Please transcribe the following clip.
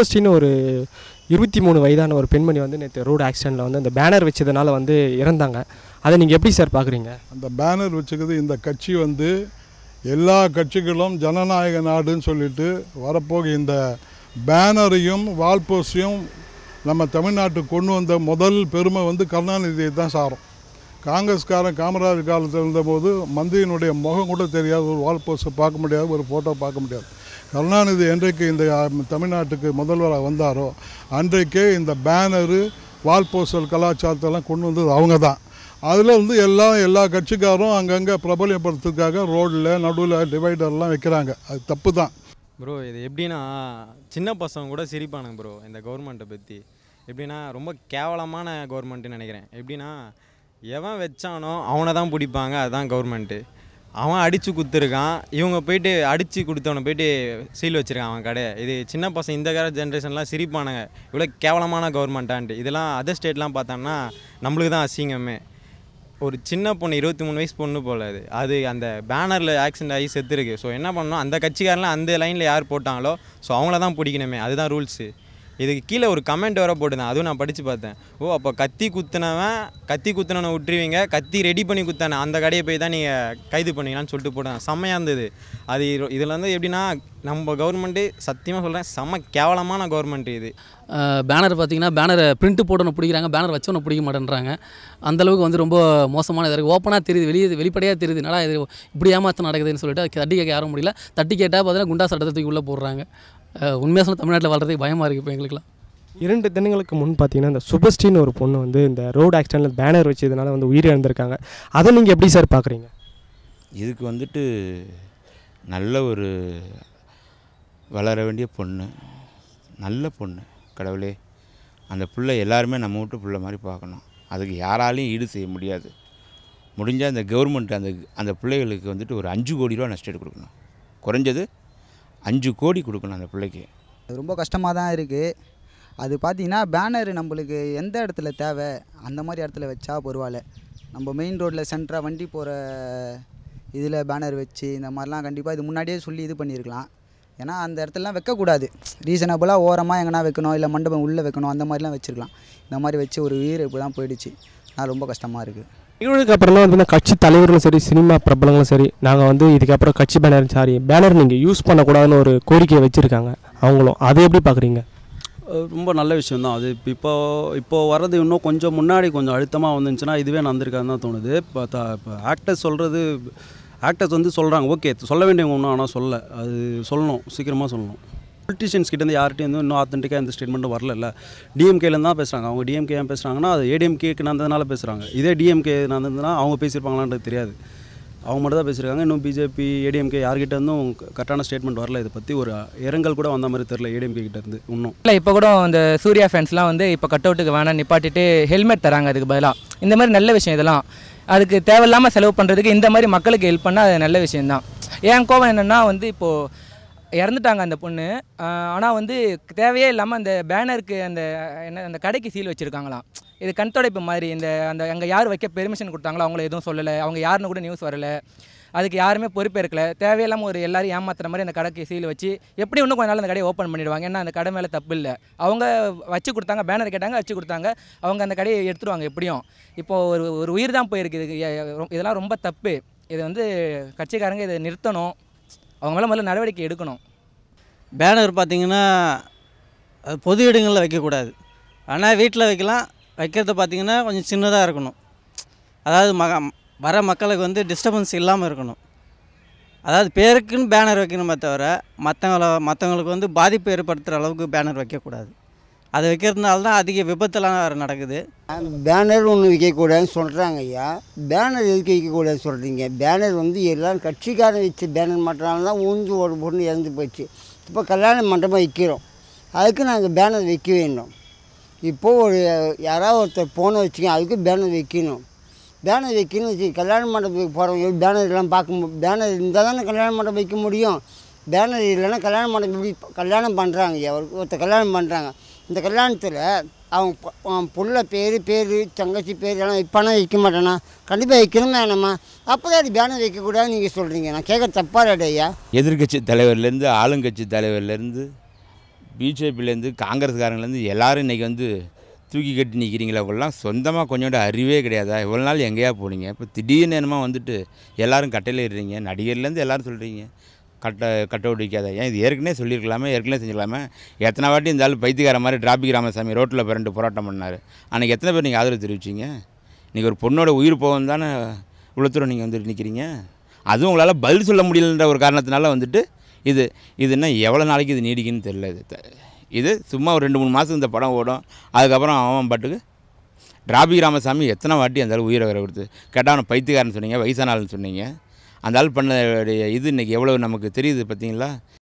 யோசிச்சின்னு ஒரு இருபத்தி மூணு வயதான ஒரு பெண்மணி வந்து நேற்று ரோடு ஆக்சிடெண்ட்டில் வந்து அந்த பேனர் வச்சதுனால வந்து இறந்தாங்க அதை நீங்கள் எப்படி சார் பார்க்குறீங்க அந்த பேனர் வச்சுக்கிறது இந்த கட்சி வந்து எல்லா கட்சிகளும் ஜனநாயக நாடுன்னு சொல்லிட்டு வரப்போக இந்த பேனரையும் வால்போஸையும் நம்ம தமிழ்நாட்டுக்கு கொண்டு வந்த முதல் பெருமை வந்து கருணாநிதியை தான் சாரும் காங்கிரஸ்காரன் காமராஜ் காலத்தில் இருந்தபோது மந்திரியினுடைய முகம் கூட தெரியாது ஒரு வால்போஸை பார்க்க முடியாது ஒரு ஃபோட்டோ பார்க்க முடியாது கருணாநிதி என்றைக்கு இந்த தமிழ்நாட்டுக்கு முதல்வராக வந்தாரோ அன்றைக்கே இந்த பேனரு வால் போஸ்டல் கலாச்சாரத்தெல்லாம் கொண்டு வந்தது அவங்க தான் அதில் வந்து எல்லாம் எல்லா கட்சிக்காரும் அங்கங்கே பிரபலப்படுத்துறதுக்காக ரோடில் நடுவில் டிவைடர்லாம் வைக்கிறாங்க அது தப்பு தான் ப்ரோ இது எப்படின்னா சின்ன பசங்க கூட சிரிப்பானுங்க ப்ரோ இந்த கவர்மெண்ட்டை பற்றி எப்படின்னா ரொம்ப கேவலமான கவர்மெண்ட்டுன்னு நினைக்கிறேன் எப்படின்னா எவன் வச்சானோ அவனை தான் பிடிப்பாங்க அதுதான் கவர்மெண்ட்டு அவன் அடித்து கொடுத்துருக்கான் இவங்க போயிட்டு அடித்து கொடுத்தவனை போயிட்டு சீல் வச்சுருக்கான் அவன் கடை இது சின்ன பசங்க இந்த கால ஜென்ரேஷன்லாம் சிரிப்பானுங்க இவ்வளோ கேவலமான கவர்மெண்ட்டான்ட்டு இதெல்லாம் அதர் ஸ்டேட்லாம் பார்த்தோம்னா நம்மளுக்கு தான் அசிங்கமே ஒரு சின்ன பொண்ணு இருபத்தி மூணு வயசு பொண்ணு போல் அது அது அந்த பேனரில் ஆக்சிடென்ட் ஆகி செத்துருக்கு ஸோ என்ன பண்ணணும் அந்த கட்சிக்காரெலாம் அந்த லைனில் யார் போட்டாங்களோ ஸோ அவங்கள தான் பிடிக்கணுமே அதுதான் ரூல்ஸு இதுக்கு கீழே ஒரு கமெண்ட் வர போட்டுதான் அதுவும் நான் படித்து பார்த்தேன் ஓ அப்போ கத்தி குத்துனவன் கத்தி குத்துனவனை விட்டுருவீங்க கத்தி ரெடி பண்ணி குத்தானே அந்த கடையை போய் தான் நீங்கள் கைது பண்ணீங்களான்னு சொல்லிட்டு போட்டேன் செம்மையாக இருந்தது அது இதில் வந்து எப்படின்னா நம்ம கவர்மெண்ட்டு சத்தியமாக சொல்கிறேன் செம்ம கேவலமான கவர்மெண்ட் இது பேனர் பார்த்தீங்கன்னா பேனரை பிரிண்ட்டு போடணும் பிடிக்கிறாங்க பேனர் வச்சவனை பிடிக்க மாட்டேன்றாங்க அந்தளவுக்கு வந்து ரொம்ப மோசமான இதாக இருக்குது ஓப்பனாக தெரியுது வெளியே வெளிப்படையாக தெரியுது நல்லா இது இப்படி நடக்குதுன்னு சொல்லிட்டு தட்டி கேட்க யாரும் முடியல தட்டி கேட்டால் பார்த்தீங்கன்னா குண்டா சட்டத்துக்கு உள்ளே போடுறாங்க உண்மையாக சொல்ல தமிழ்நாட்டில் வாழ்றதுக்கு பயமாக இருக்குது இப்போ எங்களுக்குலாம் இரண்டு தினங்களுக்கு முன் பார்த்தீங்கன்னா இந்த சுபஸ்டின்னு ஒரு பொண்ணு வந்து இந்த ரோடு ஆக்சிடென்ட்டில் பேனர் வச்சதுனால வந்து உயிர் இழந்திருக்காங்க அதை நீங்கள் எப்படி சார் பார்க்குறீங்க இதுக்கு வந்துட்டு நல்ல ஒரு வளர வேண்டிய பொண்ணு நல்ல பொண்ணு கடவுளே அந்த பிள்ளை எல்லாருமே நம்ம விட்டு பிள்ளை மாதிரி பார்க்கணும் அதுக்கு யாராலையும் ஈடு செய்ய முடியாது முடிஞ்சால் அந்த கவர்மெண்ட் அந்த அந்த பிள்ளைகளுக்கு வந்துட்டு ஒரு அஞ்சு கோடி ரூபா நஷ்டம் கொடுக்கணும் குறைஞ்சது அஞ்சு கோடி கொடுக்கணும் அந்த பிள்ளைக்கு அது ரொம்ப கஷ்டமாக தான் இருக்குது அது பார்த்தீங்கன்னா பேனர் நம்மளுக்கு எந்த இடத்துல தேவை அந்த மாதிரி இடத்துல வச்சா பரவாயில்ல நம்ம மெயின் ரோட்டில் சென்டராக வண்டி போகிற இதில் பேனர் வச்சு இந்த மாதிரிலாம் கண்டிப்பாக இது முன்னாடியே சொல்லி இது பண்ணியிருக்கலாம் ஏன்னா அந்த இடத்துலலாம் வைக்கக்கூடாது ரீசனபுளாக ஓரமாக எங்கன்னா வைக்கணும் இல்லை மண்டபம் உள்ளே வைக்கணும் அந்த மாதிரிலாம் வச்சுருக்கலாம் இந்த மாதிரி வச்சு ஒரு உயிர் தான் போயிடுச்சு நான் ரொம்ப கஷ்டமாக இருக்குது நிகழ்வுக்கு அப்புறம்லாம் வந்து கட்சி தலைவர்களும் சரி சினிமா பிரபலங்களும் சரி நாங்கள் வந்து இதுக்கப்புறம் கட்சி பேனர் சாரி பேனர் நீங்கள் யூஸ் பண்ணக்கூடாதுன்னு ஒரு கோரிக்கையை வச்சுருக்காங்க அவங்களும் அதை எப்படி பார்க்குறீங்க ரொம்ப நல்ல விஷயம் தான் அது இப்போ இப்போ வர்றது இன்னும் கொஞ்சம் முன்னாடி கொஞ்சம் அழுத்தமாக வந்துச்சுன்னா இதுவே நடந்திருக்காருன்னு தான் தோணுது இப்போ த ஆக்டர்ஸ் சொல்கிறது ஆக்டர்ஸ் வந்து சொல்கிறாங்க ஓகே சொல்ல வேண்டியவங்க ஒன்றும் ஆனால் சொல்ல அது சொல்லணும் சீக்கிரமாக சொல்லணும் பொலிட்டிஷியன்ஸ் கிட்டேருந்து யார்கிட்டையும் வந்து இன்னும் ஆத்தென்டிக்காக இந்த ஸ்டேட்மெண்ட்டும் வரல டிஎம்கேலேருந்து தான் பேசுகிறாங்க அவங்க டிஎம்கே ஏன் பேசுகிறாங்கன்னா அது ஏடிஎம்கேக்கு நடந்ததுனால பேசுகிறாங்க இதே டிஎம்கே நடந்ததுனால் அவங்க பேசியிருப்பாங்களான்றது தெரியாது அவங்க மட்டும் தான் பேசியிருக்காங்க இன்னும் பிஜேபி ஏடிஎம்கே யார்கிட்ட இருந்தும் கரெக்டான ஸ்டேட்மெண்ட் வரல இதை பற்றி ஒரு இரங்கல் கூட வந்த மாதிரி தெரில ஏடிஎம்கே கிட்ட இருந்து இன்னும் இல்லை இப்போ கூட அந்த சூர்யா ஃபேன்ஸ்லாம் வந்து இப்போ கட் அவுட்டுக்கு வேணாம் நிப்பாட்டிட்டு ஹெல்மெட் தராங்க அதுக்கு பதிலாக இந்த மாதிரி நல்ல விஷயம் இதெல்லாம் அதுக்கு தேவையில்லாமல் செலவு பண்ணுறதுக்கு இந்த மாதிரி மக்களுக்கு ஹெல்ப் பண்ணால் அது நல்ல விஷயம்தான் ஏன் கோவம் என்னென்னா வந்து இப்போது இறந்துட்டாங்க அந்த பொண்ணு ஆனால் வந்து தேவையே இல்லாமல் அந்த பேனருக்கு அந்த என்ன அந்த கடைக்கு சீல் வச்சுருக்காங்களாம் இது கண் துடைப்பு மாதிரி இந்த அந்த அங்கே யார் வைக்க பெர்மிஷன் கொடுத்தாங்களோ அவங்கள எதுவும் சொல்லலை அவங்க யாருன்னு கூட நியூஸ் வரலை அதுக்கு யாருமே பொறுப்பேற்கல தேவையில்லாமல் ஒரு எல்லாரும் ஏமாத்துற மாதிரி அந்த கடைக்கு சீல் வச்சு எப்படி இன்னும் கொஞ்ச நாள் அந்த கடையை ஓப்பன் பண்ணிடுவாங்க ஏன்னா அந்த கடை மேலே தப்பு இல்லை அவங்க வச்சு கொடுத்தாங்க பேனர் கேட்டாங்க வச்சு கொடுத்தாங்க அவங்க அந்த கடையை எடுத்துருவாங்க எப்படியும் இப்போது ஒரு ஒரு உயிர் தான் போயிருக்கு இதெல்லாம் ரொம்ப தப்பு இது வந்து கட்சிக்காரங்க இதை நிறுத்தணும் அவங்க மேலே முதல்ல நடவடிக்கை எடுக்கணும் பேனர் பார்த்திங்கன்னா அது பொது இடங்களில் வைக்கக்கூடாது ஆனால் வீட்டில் வைக்கலாம் வைக்கிறது பார்த்திங்கன்னா கொஞ்சம் சின்னதாக இருக்கணும் அதாவது மக வர மக்களுக்கு வந்து டிஸ்டர்பன்ஸ் இல்லாமல் இருக்கணும் அதாவது பேருக்குன்னு பேனர் வைக்கணுமே தவிர மற்றவங்கள மற்றவங்களுக்கு வந்து பாதிப்பு ஏற்படுத்துகிற அளவுக்கு பேனர் வைக்கக்கூடாது அதை வைக்கிறதுனால தான் அதிக விபத்துலாம் நடக்குது பேனர் ஒன்று விற்கக்கூடாதுன்னு சொல்கிறாங்க ஐயா பேனர் எதுக்கு வைக்கக்கூடாதுன்னு சொல்கிறீங்க பேனர் வந்து எல்லாம் கட்சிக்காரன் வச்சு பேனர் மாட்டினால தான் ஊஞ்சு ஒரு பொண்ணு இறந்து போச்சு இப்போ கல்யாண மண்டபம் விற்கிறோம் அதுக்கு நாங்கள் பேனர் வைக்க வேண்டும் இப்போது ஒரு யாராவது ஒருத்தர் போனை வச்சுக்க அதுக்கு பேனர் வைக்கணும் பேனர் வைக்கணும் வச்சு கல்யாண மண்டபத்துக்கு போகிறவங்க பேனர் எல்லாம் பார்க்க பேனர் இருந்தால் தானே கல்யாண மண்டபம் வைக்க முடியும் பேனர் இல்லைன்னா கல்யாண மண்டபம் கல்யாணம் பண்ணுறாங்க ஒருத்தர் கல்யாணம் பண்ணுறாங்க இந்த கல்யாணத்தில் அவன் புள்ள பேர் பேர் தங்கச்சி பேர் எல்லாம் இப்போனா வைக்க மாட்டேனா கண்டிப்பாக வைக்கணும் வேணாமா அப்புறம் அது பேனர் வைக்கக்கூடாது நீங்கள் சொல்கிறீங்க நான் கேட்க தப்பாக ஐயா எதிர்கட்சி தலைவர்லேருந்து ஆளுங்கட்சி தலைவர்லேருந்து பிஜேபிலேருந்து காங்கிரஸ்காரங்கலேருந்து எல்லோரும் இன்றைக்கி வந்து தூக்கி கட்டி நிற்கிறீங்களா இவ்வளோலாம் சொந்தமாக கொஞ்சோட அறிவே கிடையாதா இவ்வளோ நாள் எங்கேயா போனீங்க இப்போ திடீர்னு என்னமா வந்துட்டு எல்லோரும் கட்டையில் இருக்கிறீங்க நடிகர்லேருந்து எல்லோரும் சொல்கிறீங்க கட்ட கட்ட ஒடிக்காத ஏன் இது ஏற்கனவே சொல்லியிருக்கலாமே ஏற்கனவே செஞ்சுக்கலாமே எத்தனை வாட்டி இருந்தாலும் பைத்தியக்கார மாதிரி டிராபிக் ராமசாமி ரோட்டில் பிறண்டு போராட்டம் பண்ணார் அன்றைக்கி எத்தனை பேர் நீங்கள் ஆதரவு தெரிவிச்சிங்க இன்றைக்கி ஒரு பொண்ணோட உயிர் போகும் தானே இவ்வளோ தூரம் நீங்கள் வந்துட்டு நிற்கிறீங்க அதுவும் உங்களால் பதில் சொல்ல முடியலன்ற ஒரு காரணத்தினால வந்துட்டு இது இது என்ன எவ்வளோ நாளைக்கு இது நீடிக்குன்னு தெரில இது இது சும்மா ஒரு ரெண்டு மூணு மாதம் இந்த படம் ஓடும் அதுக்கப்புறம் அவன் பாட்டுக்கு டிராபிக் ராமசாமி எத்தனை வாட்டி அந்த உயிரை வர கொடுத்து கேட்டால் அவனை பைத்தியக்காரன் சொன்னீங்க வயசானாலும் சொன்னீங்க அந்த ஆள் பண்ண இது இன்றைக்கி எவ்வளோ நமக்கு தெரியுது பார்த்தீங்களா